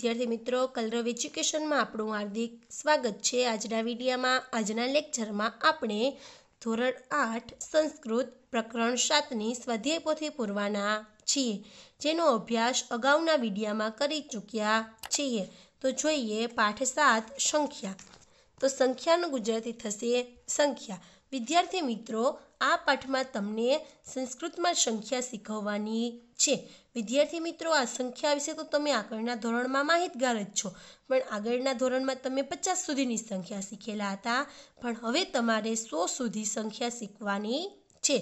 વિદ્યાર્થી મિત્રો કલરવ એજ્યુકેશનમાં આપણું હાર્દિક સ્વાગત છે આજના વિડીયામાં આજના લેક્ચરમાં આપણે ધોરણ આઠ સંસ્કૃત પ્રકરણ સાતની સ્વાધ્યાય પોથી પૂરવાના છીએ જેનો અભ્યાસ અગાઉના વિડીયામાં કરી ચૂક્યા છીએ તો જોઈએ પાઠ સાત સંખ્યા તો સંખ્યાનું ગુજરાતી થશે સંખ્યા વિદ્યાર્થી મિત્રો આ પાઠમાં તમને સંસ્કૃતમાં સંખ્યા શીખવવાની છે વિદ્યાર્થી મિત્રો આ સંખ્યા વિશે તો તમે આગળના ધોરણમાં માહિતગાર જ છો પણ આગળના ધોરણમાં તમે પચાસ સુધીની સંખ્યા શીખેલા હતા પણ હવે તમારે સો સુધી સંખ્યા શીખવાની છે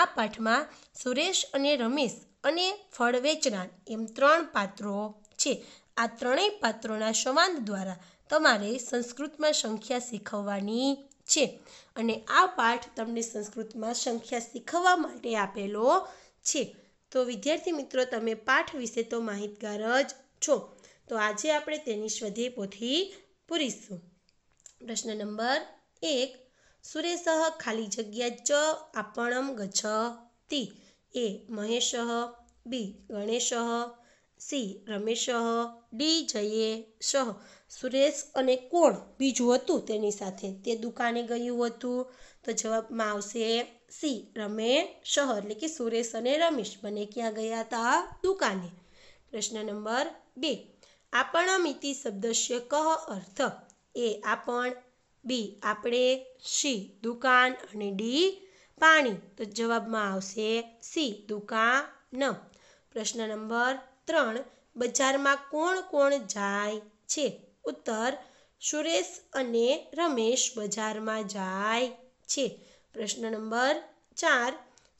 આ પાઠમાં સુરેશ અને રમેશ અને ફળ વેચનાર એમ ત્રણ પાત્રો છે આ ત્રણેય પાત્રોના સંવાદ દ્વારા તમારે સંસ્કૃતમાં સંખ્યા શીખવવાની છે અને આ પાઠ તમને સંસ્કૃતમાં સંખ્યા શીખવવા માટે આપેલો છે તો વિદ્યાર્થી મિત્રો તમે પાઠ વિશે તો માહિતગાર જ છો તો આજે આપણે તેની સ્વધે પોથી પૂરીશું પ્રશ્ન નંબર એક સુરેશ ખાલી જગ્યા ચ આપણમ ગચ્છતી A Mahesh B Ganesh C Ramesh D Jayesh Suresh અને કોણ બીજું હતું તેની સાથે તે દુકાને ગયું હતું તો જવાબમાં આવશે સી રમેશ એટલે કે સુરેશ અને રમેશ બંને ક્યાં ગયા હતા દુકાને પ્રશ્ન નંબર બે આપણ આપણામિતિ શબ્દસ્ય કહ અર્થ એ આપણ બી આપણે સી દુકાન અને ડી પાણી તો જવાબમાં આવશે સી દુકાન પ્રશ્ન નંબર ત્રણ બજારમાં કોણ કોણ જાય છે ઉત્તર સુરેશ અને રમેશ બજારમાં જાય છે પ્રશ્ન નંબર ચાર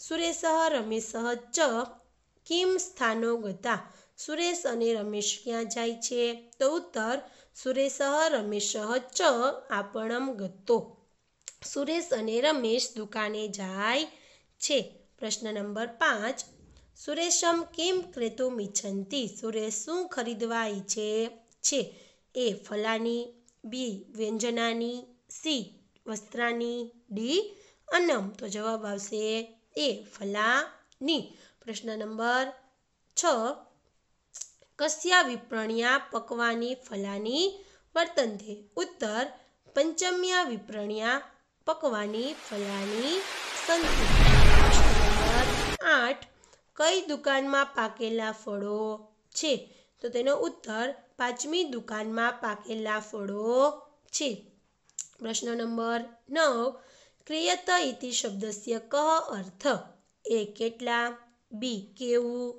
સુરેશ રમેશ ચ કિમ સ્થાનો ગતા સુરેશ અને રમેશ ક્યાં જાય છે તો ઉત્તર સુરેશ રમેશ ચ આપણમ ગતો સુરેશ અને રમેશ દુકાને જાય છે પ્રશ્ન નંબર પાંચ સુરેશમ કેમ ક્રેતુમ ઇચ્છંતી સુરેશ શું ખરીદવા ઈચ્છે છે એ ફલાની બી વ્યંજનાની સી વસ્ત્રાની ડી અનમ તો જવાબ આવશે એ ફલાની પ્રશ્ન નંબર છ કસ્યા વિપ્રણ્યા પકવાની ફલાની વર્તનથી ઉત્તર પંચમ્યા વિપ્રણ્યા પકવાની ફલાની સંતિ પ્રશ્ન નંબર આઠ કઈ દુકાનમાં પાકેલા ફળો છે તો તેનો ઉત્તર પાંચમી દુકાનમાં પાકેલા ફળો છે પ્રશ્ન નંબર નવ ક્રિયત ઇતિ શબ્દસ્ય કહ અર્થ એ કેટલા બી કેવું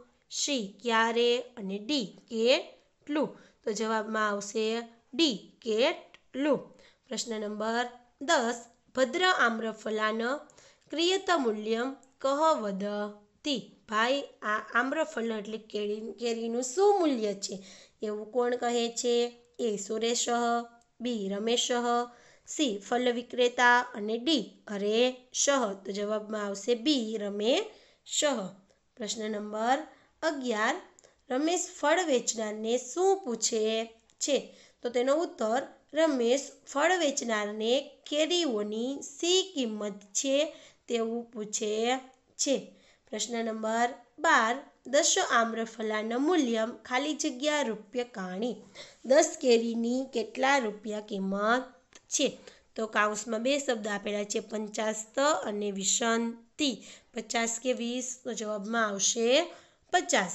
સી ક્યારે અને ડી કેટલું તો જવાબમાં આવશે ડી કેટલું પ્રશ્ન નંબર દસ ભદ્ર આમ્રફલાન ક્રિયત મૂલ્યમ કહવદતી ભાઈ આ આમ્રફળ એટલે કેળી કેરીનું શું મૂલ્ય છે એવું કોણ કહે છે A Suresh B Ramesh C ફલ વિક્રેતા અને ડી અરે શહ તો જવાબમાં આવશે બી રમે શહ પ્રશ્ન નંબર અગિયાર રમેશ ફળ વેચનારને શું પૂછે છે તો તેનો ઉત્તર રમેશ ફળ વેચનારને કેરીઓની સી કિંમત છે તેવું પૂછે છે પ્રશ્ન નંબર બાર દશો આમ્રફલાના મૂલ્ય ખાલી જગ્યા રૂપિયા કાણી દસ કેરીની કેટલા રૂપિયા કિંમત છે તો કાઉસમાં બે શબ્દ આપેલા છે પંચાસ્ત અને વિશંતિ પચાસ કે વીસ તો જવાબમાં આવશે પચાસ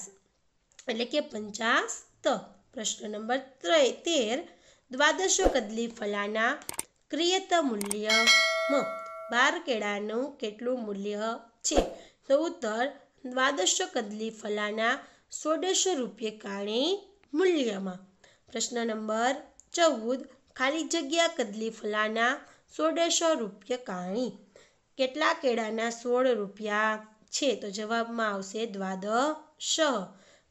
એટલે કે પંચાસ્ત પ્રશ્ન નંબર તેર દ્વાદશો કદલી ફલાના ક્રિયત મૂલ્યમાં બાર કેળાનું કેટલું મૂલ્ય છે ચૌદર દ્વાદશ કદલી ફલાના સોડશ રૂપિયે મૂલ્યમાં પ્રશ્ન નંબર ચૌદ ખાલી જગ્યા કદલી ફલાના સોળસો રૂપિયા કેટલા કેળાના સોળ રૂપિયા છે તો જવાબમાં આવશે દ્વાદશ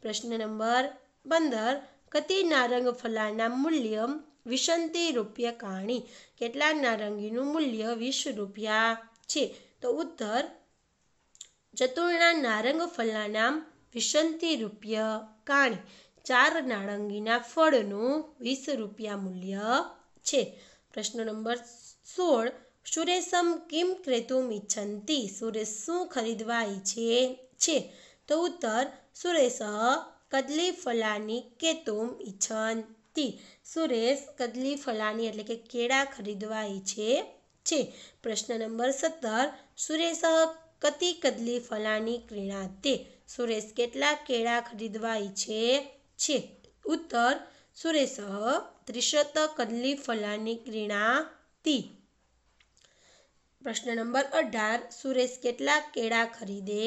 પ્રશ્ન નંબર પંદર કતિ નારંગ ફલાના મૂલ્ય વિસંતી રૂપિયા કાણી કેટલા નારંગીનું મૂલ્ય વીસ રૂપિયા છે તો ઉત્તર ચતુર્ણા નારંગ ફળના નામ વિશંતિ રૂપિય કાણી ચાર નારંગીના ફળનું વીસ રૂપિયા મૂલ્ય છે પ્રશ્ન નંબર સોળ સુરેશમ કિમ ક્રેતુમ ઇચ્છંતી સુરેશ શું ખરીદવા ઈચ્છે છે તો ઉત્તર સુરેશ કદલી ફલાની કેતુમ ઈચ્છંતી સુરેશ કદલી ફલાની એટલે કે કેળા ખરીદવા ઈચ્છે છે પ્રશ્ન નંબર સત્તર સુરેશ કતી કદલી ફલાની ક્રીણા તે સુરેશ કેટલા કેળા ખરીદવા ઈચ્છે છે ઉત્તર સુરેશ ત્રિશત કદલી ફલાની ક્રીણા તી પ્રશ્ન નંબર અઢાર સુરેશ કેટલા કેળા ખરીદે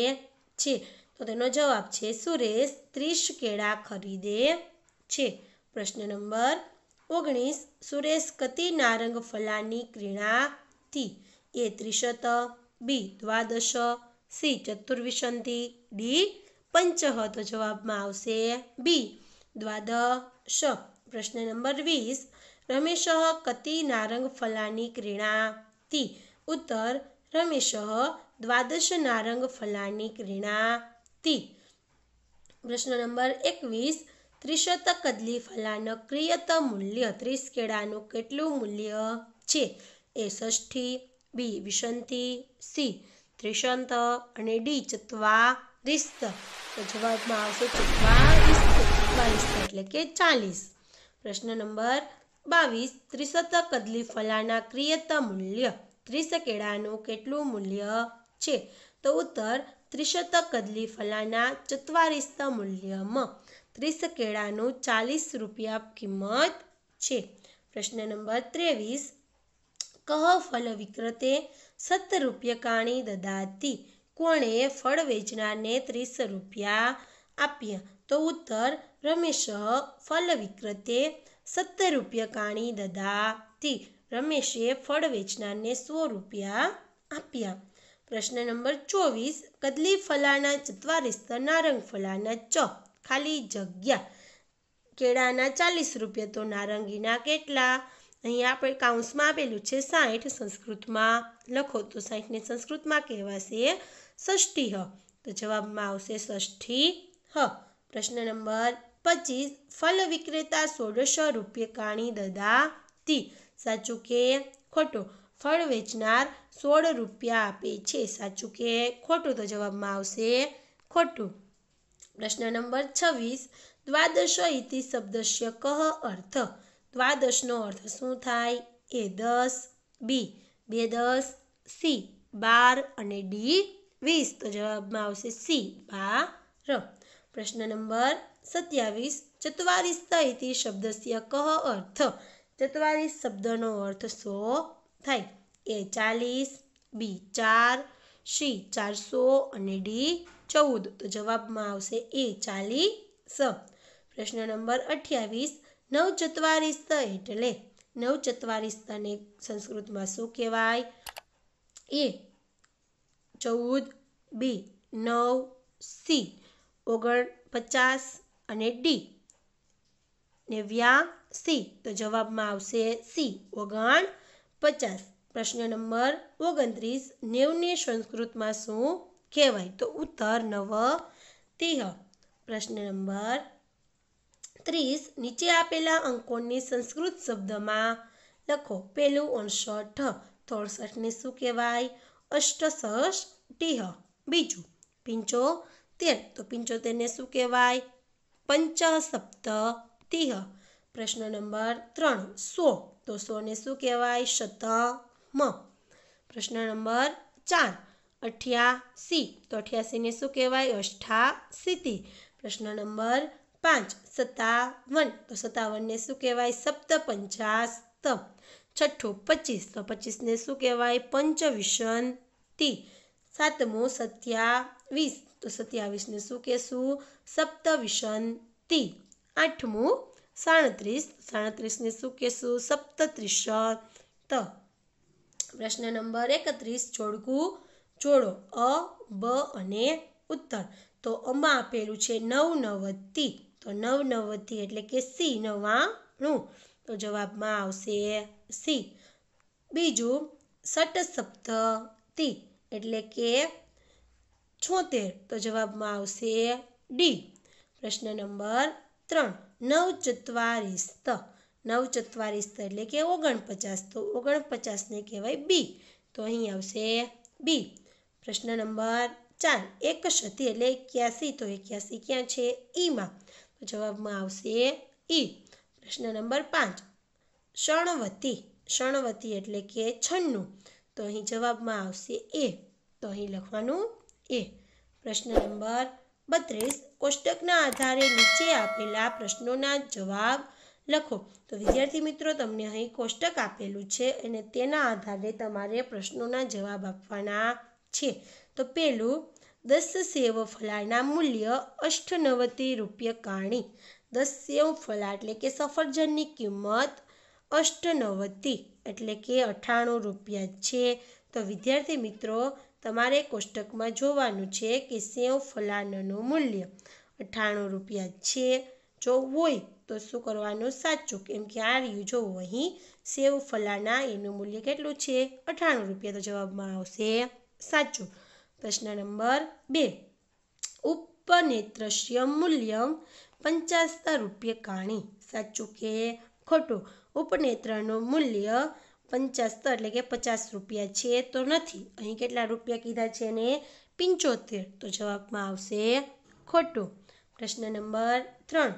છે તો તેનો જવાબ છે સુરેશ ત્રીસ કેળા ખરીદે છે પ્રશ્ન નંબર ઓગણીસ સુરેશ કતી નારંગ ફલાની ક્રીણા તી એ ત્રિશત બી દ્વાદશ સી ચતુર્વિશંતિ ડી પંચહ તો જવાબમાં આવશે બી દ્વાદશ પ્રશ્ન નંબર વીસ રમેશ કતિ નારંગ ફલાની ક્રીણા તી ઉત્તર રમેશ દ્વાદશ નારંગ ફલાની ક્રીણા તી પ્રશ્ન નંબર એકવીસ ત્રિશત કદલી ફલાન ક્રિયત મૂલ્ય ત્રીસ કેળાનું કેટલું મૂલ્ય છે એ ષષ્ઠી બી વિશંતિ સી ત્રિશંત અને ડી ચત્વારિસ્ત તો જવાબમાં આવશે ચત્વારિસ્ત ચત્વારિસ્ત એટલે કે ચાલીસ પ્રશ્ન નંબર બાવીસ ત્રિશત કદલી ફલાના ક્રિયત મૂલ્ય ત્રીસ કેળાનું કેટલું મૂલ્ય છે તો ઉત્તર ત્રિશત કદલી ફલાના ચત્વારિસ્ત મૂલ્યમાં ત્રીસ કેળાનું ચાલીસ રૂપિયા કિંમત છે પ્રશ્ન નંબર ત્રેવીસ કહ ફલ વિક્રતે સત્તર રૂપિયકાણી દદાતી કોણે ફળ વેચનારને ત્રીસ રૂપિયા આપ્યા તો ઉત્તર રમેશ ફલ વિક્રતે સત્તર રૂપિયકાણી દદાતી રમેશે ફળ વેચનારને સો રૂપિયા આપ્યા પ્રશ્ન નંબર ચોવીસ કદલી ફલાના ચત્વારીસ્તર નારંગ ફલાના ચ ખાલી જગ્યા કેળાના ચાલીસ રૂપિયા તો નારંગીના કેટલા અહીંયા આપણે કાઉન્સમાં આપેલું છે સાઠ સંસ્કૃતમાં લખો તો સાઠને સંસ્કૃતમાં કહેવાશે ષષ્ઠી હ તો જવાબમાં આવશે ષષ્ઠી હ પ્રશ્ન નંબર પચીસ ફલ વિક્રેતા સોળશ રૂપિયકાણી દદાતી સાચું કે ખોટું ફળ વેચનાર સોળ રૂપિયા આપે છે સાચું કે ખોટું તો જવાબમાં આવશે ખોટું પ્રશ્ન નંબર છવ્વીસ દ્વાદશ ઇતિ શબ્દશ્ય કહ અર્થ દ્વાદશનો અર્થ શું થાય એ દસ બી બે દસ સી બાર અને ડી વીસ તો જવાબમાં આવશે સી બાર પ્રશ્ન નંબર સત્યાવીસ ચત્વારીસ્તથી શબ્દસ્ય કહ અર્થ ચત્વારીસ શબ્દનો અર્થ સો થાય એ ચાલીસ બી ચાર સી ચારસો અને ડી ચૌદ તો જવાબમાં આવશે એ ચાલીસ પ્રશ્ન નંબર અઠ્યાવીસ નવચત્વારિસ્ત એટલે નવચત્વારિસ્તને સંસ્કૃતમાં શું કહેવાય એ ચૌદ બી નવ સી ઓગણ પચાસ અને ડી ને નેવ્યાસી તો જવાબમાં આવશે સી ઓગણ પચાસ પ્રશ્ન નંબર ઓગણત્રીસ નેવને સંસ્કૃતમાં શું કહેવાય તો ઉત્તર નવ તિહ પ્રશ્ન નંબર ત્રીસ નીચે આપેલા અંકોની સંસ્કૃત શબ્દમાં લખો પેલું ઓણસઠ તોડસઠને શું કહેવાય અષ્ટસહસ ટીહ બીજું પંચોતેર તો પિંચોતેરને શું કહેવાય પંચસપ્ત તીહ પ્રશ્ન નંબર ત્રણ સો તો સોને શું કહેવાય શત મ પ્રશ્ન નંબર ચાર અઠ્યાસી તો અઠ્યાસીને શું કહેવાય અષ્ટાસીતિ પ્રશ્ન નંબર પાંચ સત્તાવન તો સત્તાવનને શું કહેવાય સપ્ત પંચાસ ત છઠ્ઠું પચીસ તો પચીસને શું કહેવાય પંચવિશંતિ સાતમું સત્યાવીસ તો સત્યાવીસને શું કહેશું સપ્તવિશંતિ આઠમું સાડત્રીસ સાડત્રીસને શું કહેશું ત પ્રશ્ન નંબર એકત્રીસ જોડકું જોડો અ બ અને ઉત્તર તો અમાં આપેલું છે નવ નવતી તો નવ નવવતી એટલે કે સી નવાણું તો જવાબમાં આવશે સી બીજું સટસપ્તતિ એટલે કે છોતેર તો જવાબમાં આવશે ડી પ્રશ્ન નંબર ત્રણ નવ ચત્વારીસ નવ ચત્વારીસ એટલે કે ઓગણપચાસ તો ઓગણપચાસને કહેવાય બી તો અહીં આવશે બી પ્રશ્ન નંબર ચાર એકસઠી એટલે એક્યાસી તો એક્યાસી ક્યાં છે ઈમાં જવાબમાં આવશે ઈ પ્રશ્ન નંબર પાંચ શણવતી શણવતી એટલે કે છન્નું તો અહીં જવાબમાં આવશે એ તો અહીં લખવાનું એ પ્રશ્ન નંબર બત્રીસ કોષ્ટકના આધારે નીચે આપેલા પ્રશ્નોના જવાબ લખો તો વિદ્યાર્થી મિત્રો તમને અહીં કોષ્ટક આપેલું છે અને તેના આધારે તમારે પ્રશ્નોના જવાબ આપવાના છે તો પહેલું દસ્યવ ફલાળના મૂલ્ય અષ્ટનવતી રૂપિયકાણી દસ્યવ ફલા એટલે કે સફરજનની કિંમત અષ્ટનવતી એટલે કે અઠાણું રૂપિયા છે તો વિદ્યાર્થી મિત્રો તમારે કોષ્ટકમાં જોવાનું છે કે સેવ ફલાનાનું મૂલ્ય અઠાણું રૂપિયા છે જો હોય તો શું કરવાનું સાચું કેમ કે આ રહ્યું જો અહીં સેવ ફલાના એનું મૂલ્ય કેટલું છે અઠાણું રૂપિયા તો જવાબમાં આવશે સાચું પ્રશ્ન નંબર બે ઉપનેત્રશ્ય મૂલ્ય પંચાસર રૂપિયે કાણી સાચું કે ખોટું ઉપનેત્રનું મૂલ્ય પંચાસ્તર એટલે કે પચાસ રૂપિયા છે તો નથી અહીં કેટલા રૂપિયા કીધા છે ને પિંચોતેર તો જવાબમાં આવશે ખોટું પ્રશ્ન નંબર ત્રણ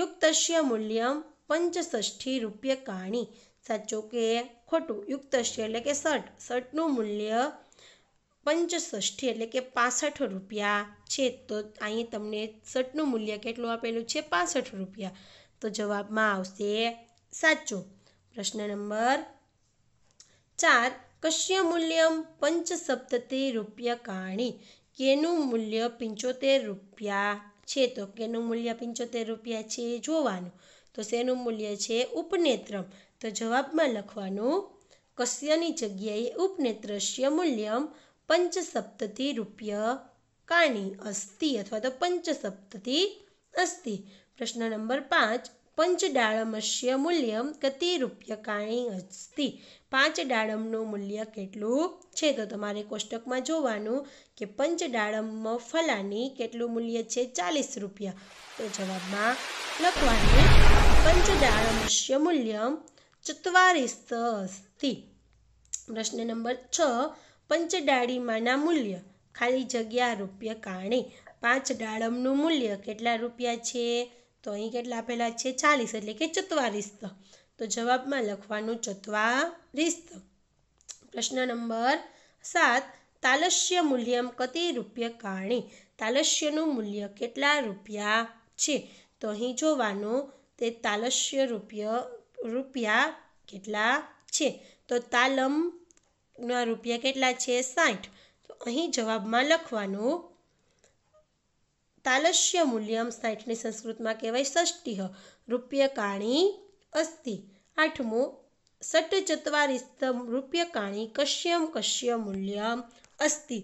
યુક્તસ્ય મૂલ્ય પંચષ્ઠી રૂપિયે કાણી સાચું કે ખોટું યુક્તશ્ય એટલે કે શર્ટ શર્ટનું મૂલ્ય પંચષષ્ઠી એટલે કે પાસઠ રૂપિયા છે તો અહીં તમને શર્ટનું મૂલ્ય કેટલું આપેલું છે પાસઠ રૂપિયા તો જવાબમાં આવશે સાચો પ્રશ્ન નંબર ચાર કશ્ય મૂલ્યમ પંચસપ્તતિ રૂપિયકાણી કેનું મૂલ્ય પિંચોતેર રૂપિયા છે તો કેનું મૂલ્ય પિંચોતેર રૂપિયા છે જોવાનું તો શેનું મૂલ્ય છે ઉપનેત્રમ તો જવાબમાં લખવાનું કશ્યની જગ્યાએ ઉપનેત્રશ્ય મૂલ્યમ પંચસપ્તતિ રૂપ્યકાની અસ્થિ અથવા તો પંચસપ્તતિ અસ્થિ પ્રશ્ન નંબર પાંચ પંચડાળમસ્ય મૂલ્ય કતિ રૂપિયકાણી અસ્થિ પાંચ ડાળમનું મૂલ્ય કેટલું છે તો તમારે કોષ્ટકમાં જોવાનું કે પંચડાળમ ફલાની કેટલું મૂલ્ય છે ચાલીસ રૂપિયા તો જવાબમાં લખવાનું પંચડાળમસ્ય મૂલ્ય ચુત્વારીસ અસ્થિ પ્રશ્ન નંબર છ પંચડાળીમાંના મૂલ્ય ખાલી જગ્યા રૂપિયા કારણે પાંચ ડાળમનું મૂલ્ય કેટલા રૂપિયા છે તો અહીં કેટલા આપેલા છે ચાલીસ એટલે કે ચત્વારીસ્ત તો જવાબમાં લખવાનું ચત્વારીસ્ત પ્રશ્ન નંબર સાત તાલસ્ય મૂલ્યમ કતિ રૂપિયા કારણે તાલસ્યનું મૂલ્ય કેટલા રૂપિયા છે તો અહીં જોવાનું તે તાલસ્ય રૂપિયા રૂપિયા કેટલા છે તો તાલમ ના રૂપિયા કેટલા છે સાઠ તો અહીં જવાબમાં લખવાનું તાલસ્ય મૂલ્યમ સાઠની સંસ્કૃતમાં કહેવાય ષષ્ટિહ રૂપિયકાણી અસ્થિ આઠમું ષટ્ચત્વારિસ્તમ રૂપિયકાણી કશ્યમ કશ્ય મૂલ્યમ અસ્તિ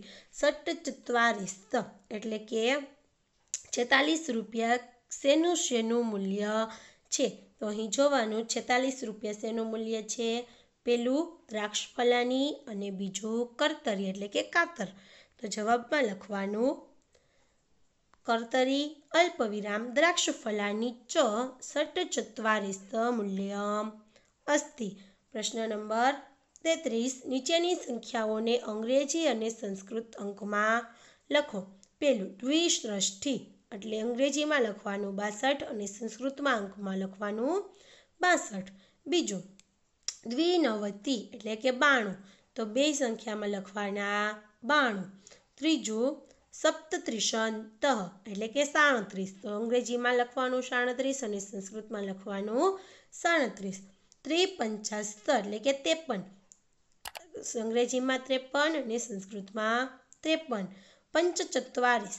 ચત્વારિસ્ત એટલે કે છેતાલીસ રૂપિયા શેનું શેનું મૂલ્ય છે તો અહીં જોવાનું છેતાલીસ રૂપિયા શેનું મૂલ્ય છે પેલું દ્રાક્ષફલાની અને બીજો કરતરી એટલે કે કાતર તો જવાબમાં લખવાનું કરતરી અલ્પવિરામ દ્રાક્ષફલાની ચ ષટ ચત્વારીસ મૂલ્યમ અસ્તિ પ્રશ્ન નંબર તેત્રીસ નીચેની સંખ્યાઓને અંગ્રેજી અને સંસ્કૃત અંકમાં લખો પેલું દ્વિશ્રષ્ટિ એટલે અંગ્રેજીમાં લખવાનું બાસઠ અને સંસ્કૃતમાં અંકમાં લખવાનું બાસઠ બીજું દ્વિનવતિ એટલે કે બાણું તો બે સંખ્યામાં લખવાના બાણું ત્રીજું સપ્તત્રીસન તહ એટલે કે સાડત્રીસ તો અંગ્રેજીમાં લખવાનું સાડત્રીસ અને સંસ્કૃતમાં લખવાનું સાડત્રીસ ત્રિપંચાસ્તર એટલે કે ત્રેપન અંગ્રેજીમાં ત્રેપન અને સંસ્કૃતમાં ત્રેપન પંચચત્વારીસ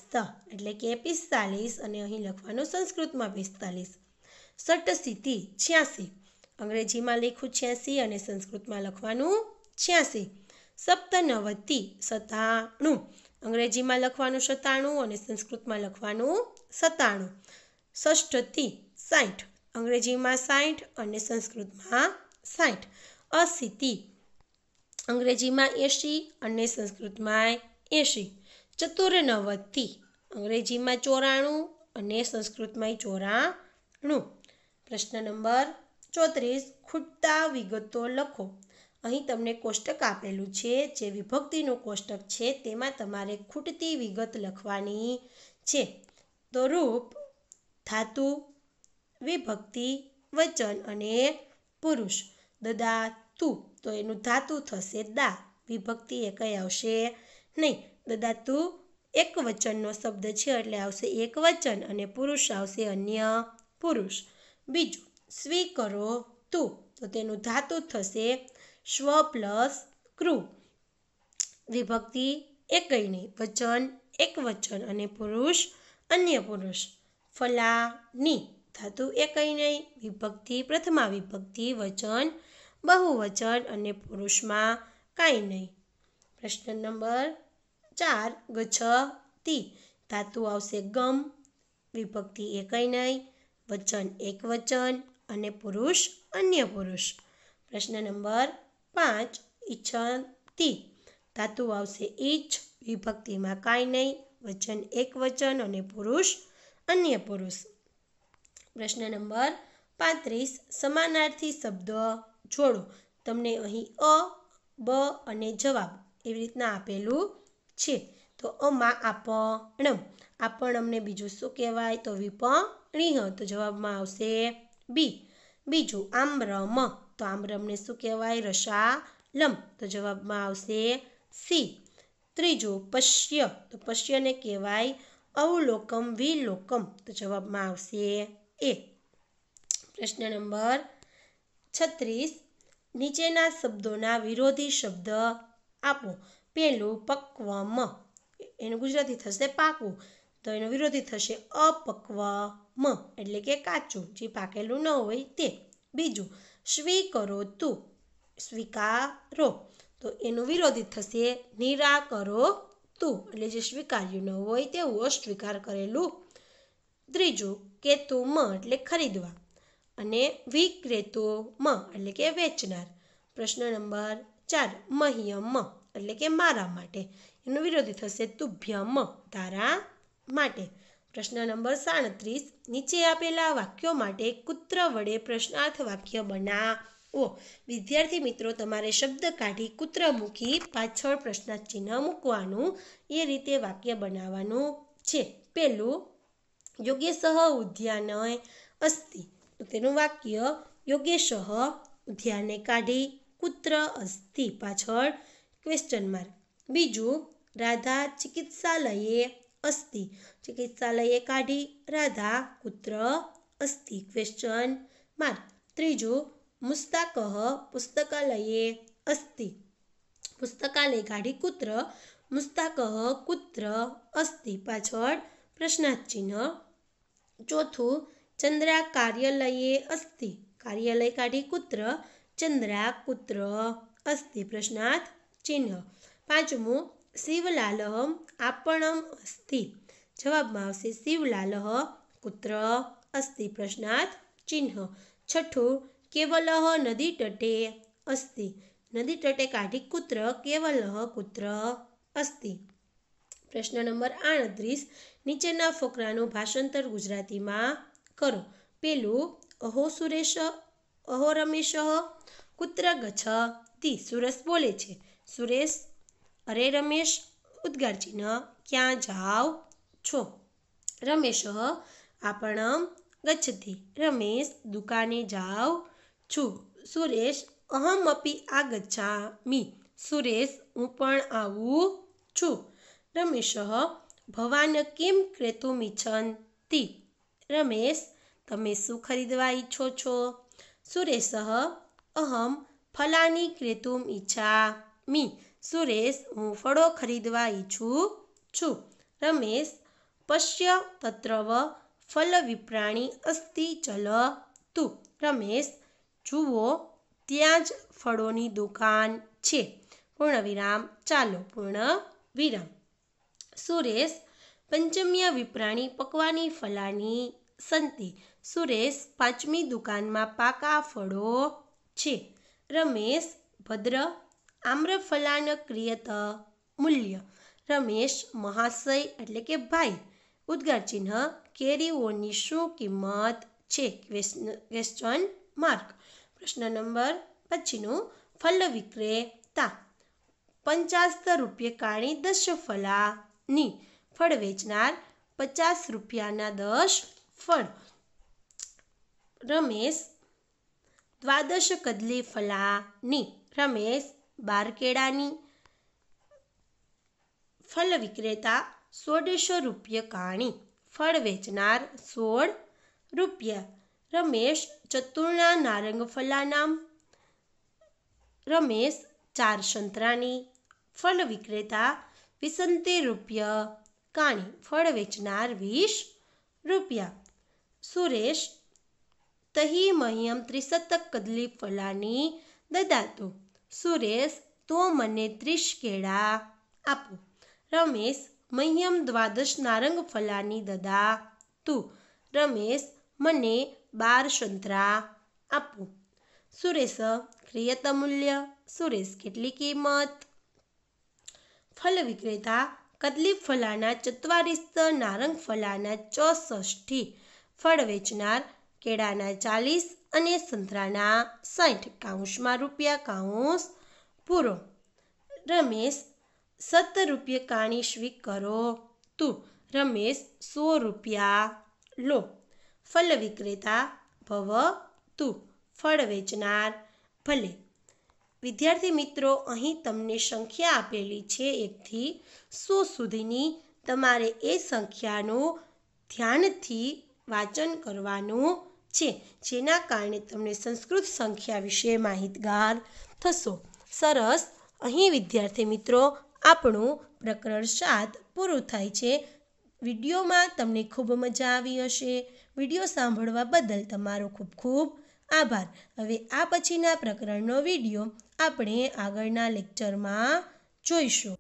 એટલે કે પિસ્તાલીસ અને અહીં લખવાનું સંસ્કૃતમાં પિસ્તાલીસ સટસિદ્ધિ છ્યાસી અંગ્રેજીમાં લખું છ્યાસી અને સંસ્કૃતમાં લખવાનું છ્યાસી સપ્તનવતી સત્તાણું અંગ્રેજીમાં લખવાનું સત્તાણું અને સંસ્કૃતમાં લખવાનું સત્તાણું ષષ્ઠથી સાઠ અંગ્રેજીમાં સાઠ અને સંસ્કૃતમાં સાઠ અસીતી અંગ્રેજીમાં એંશી અને સંસ્કૃતમાં એંશી ચતુર્નવતી અંગ્રેજીમાં ચોરાણું અને સંસ્કૃતમાં ચોરાણું પ્રશ્ન નંબર ચોત્રીસ ખૂટતા વિગતો લખો અહીં તમને કોષ્ટક આપેલું છે જે વિભક્તિનું કોષ્ટક છે તેમાં તમારે ખૂટતી વિગત લખવાની છે તો રૂપ ધાતુ વિભક્તિ વચન અને પુરુષ દદા તું તો એનું ધાતુ થશે દા વિભક્તિ એ કઈ આવશે નહીં દદા તું એક વચનનો શબ્દ છે એટલે આવશે એક વચન અને પુરુષ આવશે અન્ય પુરુષ બીજું સ્વીકરો તું તો તેનું ધાતુ થશે સ્વ પ્લસ ક્રુ વિભક્તિ નહીં વચન એક વચન અને પુરુષ અન્ય પુરુષ ફલાની ધાતુ નહીં વિભક્તિ પ્રથમા વિભક્તિ વચન બહુવચન અને પુરુષમાં કાંઈ નહીં પ્રશ્ન નંબર ચાર ગચ્છ તી ધાતુ આવશે ગમ વિભક્તિ એકય નહીં વચન એક વચન અને પુરુષ અન્ય પુરુષ પ્રશ્ન નંબર પાંચ ઈચ્છતી ધાતુ આવશે ઈચ્છ વિભક્તિમાં કાંઈ નહીં વચન એક વચન અને પુરુષ અન્ય પુરુષ પ્રશ્ન નંબર પાંત્રીસ સમાનાર્થી શબ્દ જોડો તમને અહીં અ બ અને જવાબ એવી રીતના આપેલું છે તો અમાં આપણ આપણ અમને બીજું શું કહેવાય તો વિપણીહ તો જવાબમાં આવશે બી બીજું આમ્રમ તો આમ્રમને શું કહેવાય રસાલમ તો જવાબમાં આવશે સી ત્રીજું પશ્ય તો પશ્યને કહેવાય અવલોકમ વિલોકમ તો જવાબમાં આવશે એ પ્રશ્ન નંબર છત્રીસ નીચેના શબ્દોના વિરોધી શબ્દ આપો પહેલું પક્વમ એનું ગુજરાતી થશે પાકવું તો એનો વિરોધી થશે અપક્વ મ એટલે કે કાચું જે પાકેલું ન હોય તે બીજું સ્વીકરો તું સ્વીકારો તો એનું વિરોધી થશે નિરાકરો તું એટલે જે સ્વીકાર્યું ન હોય તેવું અસ્વીકાર કરેલું ત્રીજું કે તું મ એટલે ખરીદવા અને વિક્રેતો મ એટલે કે વેચનાર પ્રશ્ન નંબર ચાર મહિયમ મ એટલે કે મારા માટે એનું વિરોધી થશે તુભ્યમ તારા માટે પ્રશ્ન નંબર સાડત્રીસ નીચે આપેલા વાક્યો માટે કૂત્ર વડે પ્રશ્નાર્થ વાક્ય બનાવો વિદ્યાર્થી મિત્રો તમારે શબ્દ કાઢી કૂત્ર મૂકી પાછળ પ્રશ્નાર્થ ચિહ્ન મૂકવાનું એ રીતે વાક્ય બનાવવાનું છે પહેલું યોગેશ ઉદ્યાનય અસ્તિ તો તેનું વાક્ય યોગેશ ઉદ્યાને કાઢી કૂત્ર અસ્થિ પાછળ ક્વેશ્ચન માર્ક બીજું રાધા ચિકિત્સાલયે અસ્તિ ચિકિત્સાલયે કાઢી રાધા પુત્ર અસ્તિ ક્વેશ્ચન માર્ક ત્રીજું મુસ્તાકહ પુસ્તકાલયે અસ્તિ પુસ્તકાલય કાઢી કુત્ર મુસ્તાકહ કુત્ર અસ્તિ પાછળ પ્રશ્નાર્થ ચોથું ચંદ્રા કાર્યાલયે અસ્તિ કાર્યાલય કાઢી કુત્ર ચંદ્રા કુત્ર અસ્તિ પ્રશ્નાર્થ ચિહ્ન પાંચમું શિવલાલહમ આપણમ અસ્તિ જવાબમાં આવશે શિવલાલહ કુત્ર અસ્તિ પ્રશ્નાર્થ ચિહ્ન છઠ્ઠું કેવલહ નદી તટે અસ્તિ નદી તટે કાઢી કુત્ર કેવલહ કુત્ર અસ્તિ પ્રશ્ન નંબર આડત્રીસ નીચેના ફકરાનું ભાષાંતર ગુજરાતીમાં કરો પેલું અહો સુરેશ અહો રમેશ કુત્ર ગચ્છ તી સુરસ બોલે છે સુરેશ અરે રમેશ ઉદ્ગાર ચિહ્ન ક્યાં જાઓ છો રમેશ આપણ ગચ્છતી રમેશ દુકાને જાઓ છું સુરેશ અહમ અપી આગચ્છામી સુરેશ હું પણ આવું છું રમેશ ભવાન કેમ ક્રેતુમિચ્છંતી રમેશ તમે શું ખરીદવા ઈચ્છો છો સુરેશ અહમ ફલાની ક્રેતુમ ઈચ્છામી સુરેશ હું ફળો ખરીદવા ઈચ્છું છું રમેશ પશ્ય તત્રવ ફલ વિપ્રાણી અસ્થિ ચલ તું રમેશ જુઓ ત્યાં જ ફળોની દુકાન છે પૂર્ણ વિરામ ચાલો પૂર્ણ વિરામ સુરેશ પંચમ્યા વિપ્રાણી પકવાની ફલાની સંતિ સુરેશ પાંચમી દુકાનમાં પાકા ફળો છે રમેશ ભદ્ર આમ્રફલાન ક્રિયત મૂલ્ય રમેશ મહાશય એટલે કે ભાઈ ઉદ્ગાર ચિહ્ન કેરીઓની શું કિંમત છે ક્વેશ્ચન માર્ક પ્રશ્ન નંબર પછીનું ફલ વિક્રેતા પંચાસ્તર રૂપિયકાની દસ ફલાની ફળ વેચનાર પચાસ રૂપિયાના દસ ફળ રમેશ દ્વાદશ કદલી ફલાની રમેશ બારકેળાની ફળ વિક્રેતા સોળસો રૂપિયા કાણી ફળ વેચનાર સોળ રૂપિયા રમેશ ચતુર્ણા નારંગફલા નામ રમેશ ચાર સંતરાની ફળ વિક્રેતા વિસંતી રૂપિયા કાણી ફળ વેચનાર વીસ રૂપિયા સુરેશ તહી મહ્યમ ત્રિસતક કદલી ફલાની દદાતું સુરેશ તો મને ત્રીસ કેળા આપો રમેશ મહ્યમ દ્વાદશ નારંગ ફલાની દદા તું રમેશ મને બાર સંતરા આપો સુરેશ ક્રિયત મૂલ્ય સુરેશ કેટલી કિંમત ફલ વિક્રેતા કદલી ફલાના ચત્વારીસ નારંગ ફલાના ચોસઠી ફળ વેચનાર કેળાના ચાલીસ અને સંતરાના સાઠ કાઉન્સમાં રૂપિયા કાઉન્સ પૂરો રમેશ સત્તર રૂપિયા કાણી સ્વીક તું રમેશ સો રૂપિયા લો ફલ વિક્રેતા ભવ તું ફળ વેચનાર ભલે વિદ્યાર્થી મિત્રો અહીં તમને સંખ્યા આપેલી છે એકથી સો સુધીની તમારે એ સંખ્યાનું ધ્યાનથી વાંચન કરવાનું છે જેના કારણે તમને સંસ્કૃત સંખ્યા વિશે માહિતગાર થશો સરસ અહીં વિદ્યાર્થી મિત્રો આપણું પ્રકરણ સાત પૂરું થાય છે વિડીયોમાં તમને ખૂબ મજા આવી હશે વિડીયો સાંભળવા બદલ તમારો ખૂબ ખૂબ આભાર હવે આ પછીના પ્રકરણનો વિડીયો આપણે આગળના લેક્ચરમાં જોઈશું